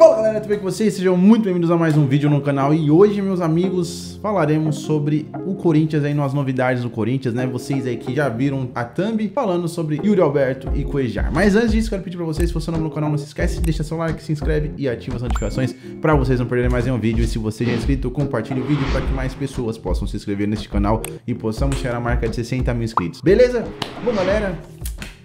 Fala galera, tudo bem com vocês? Sejam muito bem-vindos a mais um vídeo no canal e hoje, meus amigos, falaremos sobre o Corinthians aí, nas novidades do Corinthians, né? Vocês aí que já viram a thumb falando sobre Yuri Alberto e Coejar. Mas antes disso, quero pedir pra vocês, se você é novo no canal, não se esquece, deixa seu like, se inscreve e ativa as notificações pra vocês não perderem mais nenhum vídeo. E se você já é inscrito, compartilhe o vídeo para que mais pessoas possam se inscrever neste canal e possamos chegar à marca de 60 mil inscritos. Beleza? Bom, galera,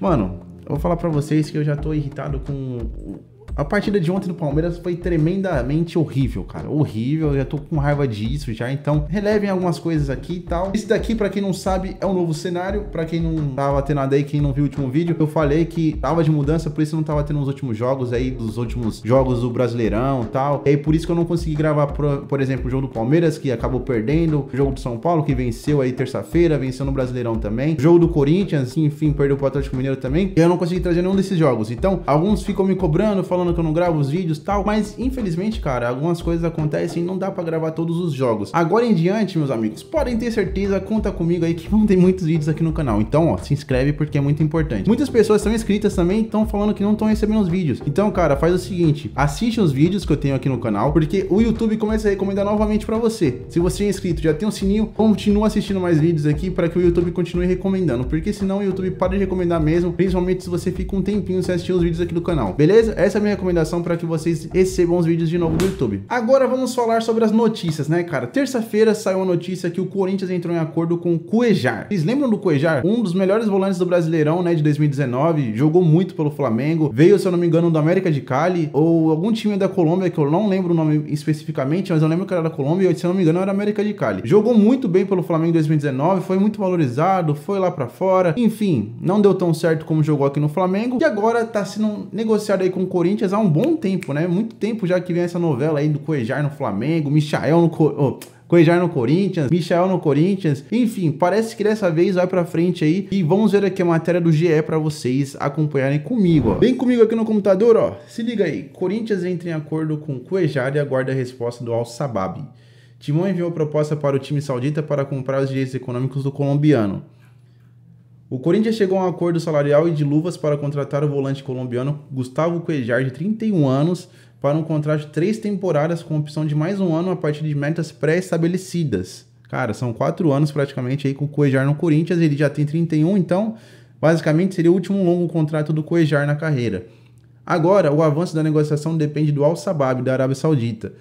mano, eu vou falar pra vocês que eu já tô irritado com a partida de ontem do Palmeiras foi tremendamente horrível, cara. Horrível, eu já tô com raiva disso já, então relevem algumas coisas aqui e tal. Esse daqui, pra quem não sabe, é um novo cenário. Pra quem não tava tendo nada aí, quem não viu o último vídeo, eu falei que tava de mudança, por isso não tava tendo os últimos jogos aí, dos últimos jogos do Brasileirão e tal. E aí por isso que eu não consegui gravar, por, por exemplo, o jogo do Palmeiras, que acabou perdendo, o jogo do São Paulo, que venceu aí terça-feira, venceu no Brasileirão também, o jogo do Corinthians, que, enfim, perdeu pro Atlético Mineiro também. E eu não consegui trazer nenhum desses jogos. Então, alguns ficam me cobrando, falando que eu não gravo os vídeos tal, mas infelizmente, cara, algumas coisas acontecem e não dá pra gravar todos os jogos. Agora em diante, meus amigos, podem ter certeza, conta comigo aí que vão ter muitos vídeos aqui no canal. Então, ó, se inscreve porque é muito importante. Muitas pessoas estão inscritas também estão falando que não estão recebendo os vídeos. Então, cara, faz o seguinte, assiste os vídeos que eu tenho aqui no canal, porque o YouTube começa a recomendar novamente pra você. Se você é inscrito, já tem o um sininho, continua assistindo mais vídeos aqui para que o YouTube continue recomendando, porque senão o YouTube para de recomendar mesmo, principalmente se você fica um tempinho sem assistir os vídeos aqui do canal. Beleza? Essa é a minha recomendação para que vocês recebam os vídeos de novo do YouTube. Agora vamos falar sobre as notícias, né, cara? Terça-feira saiu a notícia que o Corinthians entrou em acordo com o Cuejar. Vocês lembram do Cuejar? Um dos melhores volantes do Brasileirão, né, de 2019, jogou muito pelo Flamengo, veio, se eu não me engano, do América de Cali ou algum time da Colômbia que eu não lembro o nome especificamente, mas eu lembro que era da Colômbia e, se eu não me engano, era América de Cali. Jogou muito bem pelo Flamengo em 2019, foi muito valorizado, foi lá para fora. Enfim, não deu tão certo como jogou aqui no Flamengo e agora tá sendo negociado aí com o Corinthians Corinthians há um bom tempo, né? Muito tempo já que vem essa novela aí do Coejar no Flamengo, Michael no... Co oh. Coejar no Corinthians, Michel no Corinthians, enfim, parece que dessa vez vai pra frente aí e vamos ver aqui a matéria do GE para vocês acompanharem comigo, ó. Vem comigo aqui no computador, ó, se liga aí, Corinthians entra em acordo com Coejar e aguarda a resposta do Al-Sabab. Timão enviou proposta para o time saudita para comprar os direitos econômicos do colombiano. O Corinthians chegou a um acordo salarial e de luvas para contratar o volante colombiano Gustavo Cuejar, de 31 anos, para um contrato de três temporadas com opção de mais um ano a partir de metas pré-estabelecidas. Cara, são quatro anos praticamente aí com o Cuejar no Corinthians, ele já tem 31, então basicamente seria o último longo contrato do Cuejar na carreira. Agora, o avanço da negociação depende do Al Sabab, da Arábia Saudita.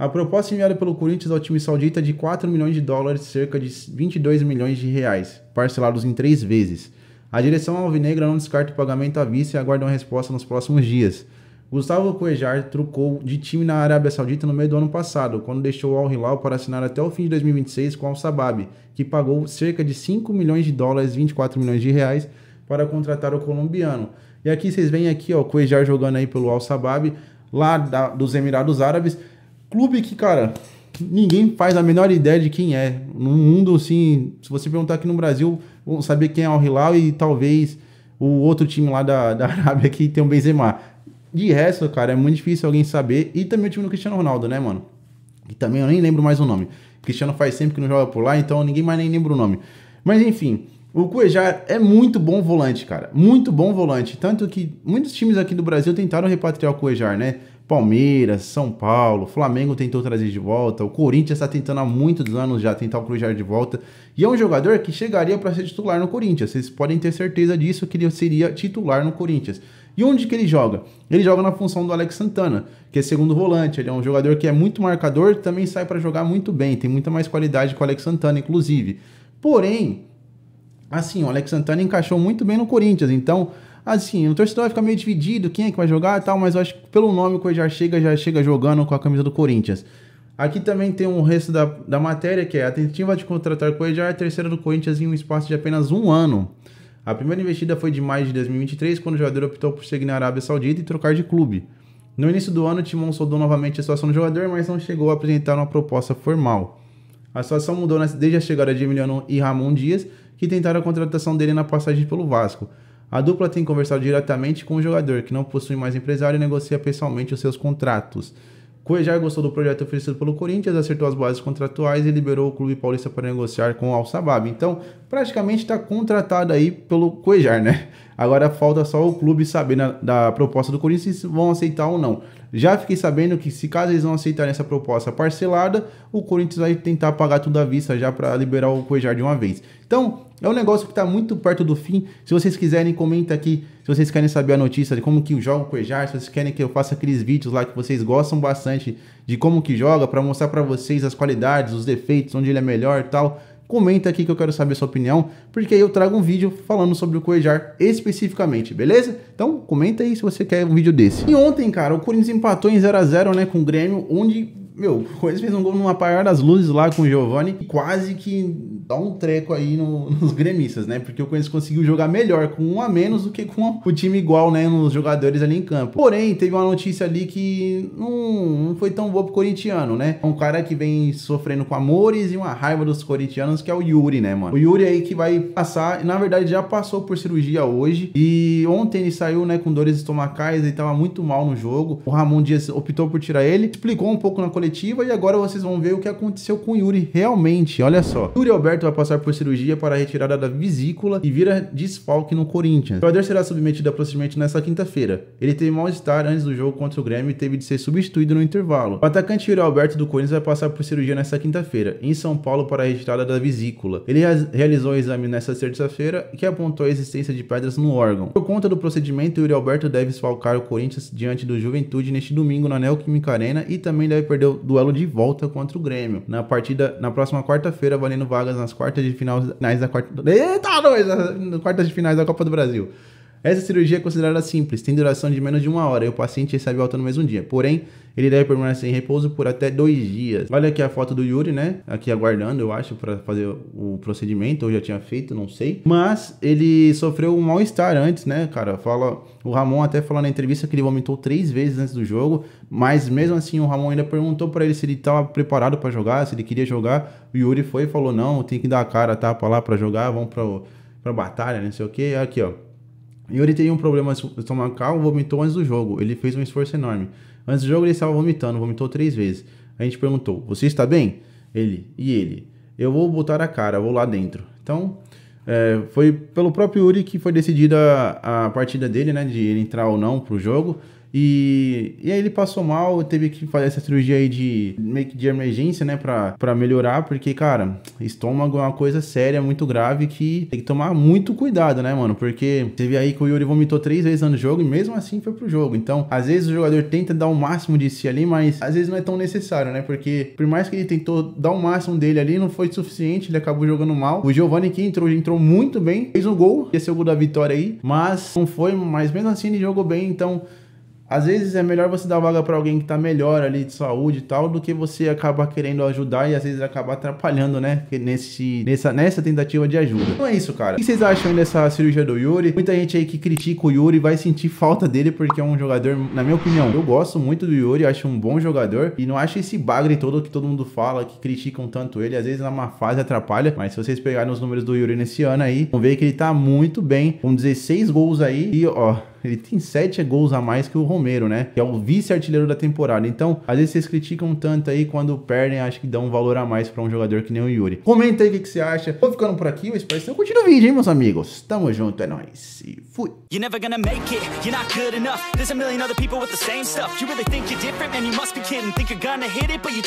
A proposta enviada pelo Corinthians ao time saudita é de 4 milhões de dólares, cerca de 22 milhões de reais, parcelados em três vezes. A direção alvinegra não descarta o pagamento à vista e aguarda uma resposta nos próximos dias. Gustavo Cuejar trocou de time na Arábia Saudita no meio do ano passado, quando deixou o Al Hilal para assinar até o fim de 2026 com Al Sabab, que pagou cerca de 5 milhões de dólares, 24 milhões de reais, para contratar o colombiano. E aqui vocês veem aqui, ó, o Cuejar jogando aí pelo Al Sabab, lá da, dos Emirados Árabes, Clube que, cara, ninguém faz a menor ideia de quem é. No mundo, assim, se você perguntar aqui no Brasil, vão saber quem é o Hilal e talvez o outro time lá da, da Arábia que tem o Benzema. De resto, cara, é muito difícil alguém saber. E também o time do Cristiano Ronaldo, né, mano? E também eu nem lembro mais o nome. Cristiano faz sempre que não joga por lá, então ninguém mais nem lembra o nome. Mas enfim, o Cuejar é muito bom volante, cara. Muito bom volante. Tanto que muitos times aqui do Brasil tentaram repatriar o Cuejar, né? Palmeiras, São Paulo, Flamengo tentou trazer de volta, o Corinthians está tentando há muitos anos já tentar o Cruzeiro de volta, e é um jogador que chegaria para ser titular no Corinthians, vocês podem ter certeza disso, que ele seria titular no Corinthians. E onde que ele joga? Ele joga na função do Alex Santana, que é segundo volante, ele é um jogador que é muito marcador, também sai para jogar muito bem, tem muita mais qualidade que o Alex Santana, inclusive. Porém, assim, o Alex Santana encaixou muito bem no Corinthians, então Assim, o torcedor vai ficar meio dividido, quem é que vai jogar e tal, mas eu acho que pelo nome o já chega, já chega jogando com a camisa do Corinthians. Aqui também tem um resto da, da matéria, que é a tentativa de contratar o é a terceira do Corinthians em um espaço de apenas um ano. A primeira investida foi de maio de 2023, quando o jogador optou por seguir na Arábia Saudita e trocar de clube. No início do ano, o Timon soldou novamente a situação do jogador, mas não chegou a apresentar uma proposta formal. A situação mudou desde a chegada de Emiliano e Ramon Dias, que tentaram a contratação dele na passagem pelo Vasco. A dupla tem conversado diretamente com o jogador, que não possui mais empresário e negocia pessoalmente os seus contratos. Cuejar gostou do projeto oferecido pelo Corinthians, acertou as bases contratuais e liberou o clube paulista para negociar com o Al Sabab. Então, praticamente está contratado aí pelo Cuejar, né? Agora falta só o clube saber na, da proposta do Corinthians se vão aceitar ou não. Já fiquei sabendo que se caso eles não aceitarem essa proposta parcelada, o Corinthians vai tentar pagar tudo à vista já para liberar o Cuejar de uma vez. Então, é um negócio que está muito perto do fim. Se vocês quiserem, comenta aqui. Se vocês querem saber a notícia de como que joga o Cuejar, se vocês querem que eu faça aqueles vídeos lá que vocês gostam bastante de como que joga, para mostrar para vocês as qualidades, os defeitos, onde ele é melhor e tal comenta aqui que eu quero saber sua opinião, porque aí eu trago um vídeo falando sobre o Coejar especificamente, beleza? Então comenta aí se você quer um vídeo desse. E ontem, cara, o Corinthians empatou em 0x0, né, com o Grêmio, onde meu, o Corinthians fez um gol numa maior das luzes lá com o Giovanni. quase que dá um treco aí no, nos gremistas, né? Porque o Corinthians conseguiu jogar melhor com um a menos do que com o time igual, né? Nos jogadores ali em campo. Porém, teve uma notícia ali que não, não foi tão boa pro corintiano, né? Um cara que vem sofrendo com amores e uma raiva dos corintianos, que é o Yuri, né, mano? O Yuri aí que vai passar, na verdade já passou por cirurgia hoje. E ontem ele saiu, né, com dores estomacais, e tava muito mal no jogo. O Ramon Dias optou por tirar ele, explicou um pouco na coletiva e agora vocês vão ver o que aconteceu com o Yuri realmente. Olha só. Yuri Alberto Roberto vai passar por cirurgia para a retirada da vesícula e vira desfalque no Corinthians. O jogador será submetido a procedimento nesta quinta-feira. Ele teve mal-estar antes do jogo contra o Grêmio e teve de ser substituído no intervalo. O atacante Yuri Alberto do Corinthians vai passar por cirurgia nesta quinta-feira, em São Paulo, para a retirada da vesícula. Ele realizou o exame nesta terça-feira, que apontou a existência de pedras no órgão. Por conta do procedimento, Yuri Alberto deve desfalcar o Corinthians diante do Juventude neste domingo na Neoquímica Arena e também deve perder o duelo de volta contra o Grêmio, na partida na próxima quarta-feira, valendo vagas nas nas quartas de finais da quarta. Eita, nós! Nas quartas de finais da Copa do Brasil. Essa cirurgia é considerada simples, tem duração de menos de uma hora e o paciente recebe alta no mesmo dia. Porém, ele deve permanecer em repouso por até dois dias. Olha aqui a foto do Yuri, né? Aqui aguardando, eu acho, para fazer o procedimento. Ou já tinha feito, não sei. Mas ele sofreu um mal-estar antes, né, cara? Fala, o Ramon até falou na entrevista que ele vomitou três vezes antes do jogo. Mas mesmo assim, o Ramon ainda perguntou para ele se ele estava preparado para jogar, se ele queria jogar. O Yuri foi e falou: não, tem que dar a cara, tá? Pra lá para jogar, vamos pra, batalha, não sei o quê. Aqui, ó. Yuri teria um problema estomacal, vomitou antes do jogo. Ele fez um esforço enorme. Antes do jogo ele estava vomitando, vomitou três vezes. A gente perguntou: Você está bem? Ele e ele: Eu vou botar a cara, vou lá dentro. Então, é, foi pelo próprio Yuri que foi decidida a, partida dele, né? De ele entrar ou não pro jogo. E, e aí ele passou mal, teve que fazer essa cirurgia aí de meio que de emergência, né? Pra, pra melhorar, porque, cara, estômago é uma coisa séria, muito grave, que tem que tomar muito cuidado, né, mano? Porque teve aí que o Yuri vomitou três vezes no jogo e mesmo assim foi pro jogo. Então, às vezes o jogador tenta dar o máximo de si ali, mas às vezes não é tão necessário, né? Porque por mais que ele tentou dar o máximo dele ali, não foi suficiente, ele acabou jogando mal. O Giovanni que entrou, entrou muito bem, fez um gol, ia ser o gol da vitória aí, mas não foi, mas mesmo assim ele jogou bem, então às vezes é melhor você dar vaga para alguém que tá melhor ali de saúde e tal, do que você acabar querendo ajudar e às vezes acabar atrapalhando, né? Nesse, nessa, nessa tentativa de ajuda. Então é isso, cara. O que vocês acham dessa cirurgia do Yuri? Muita gente aí que critica o Yuri vai sentir falta dele porque é um jogador, na minha opinião, eu gosto muito do Yuri, acho um bom jogador e não acho esse bagre todo que todo mundo fala, que criticam tanto ele. Às vezes na má fase atrapalha, mas se vocês pegarem os números do Yuri nesse ano aí, vão ver que ele tá muito bem, com 16 gols aí e ó, ele tem 7 gols a mais que o Romero, né? Que é o vice-artilheiro da temporada. Então, às vezes vocês criticam tanto aí quando perdem, acho que dá um valor a mais pra um jogador que nem o Yuri. Comenta aí o que, que você acha. Vou ficando por aqui, eu espero que vocês curtindo o vídeo, hein, meus amigos? Tamo junto, é nóis e fui! You're never gonna make it, you're not good enough There's a million other people with the same stuff You really think you're different, man, you must be kidding Think you're gonna hit it, but you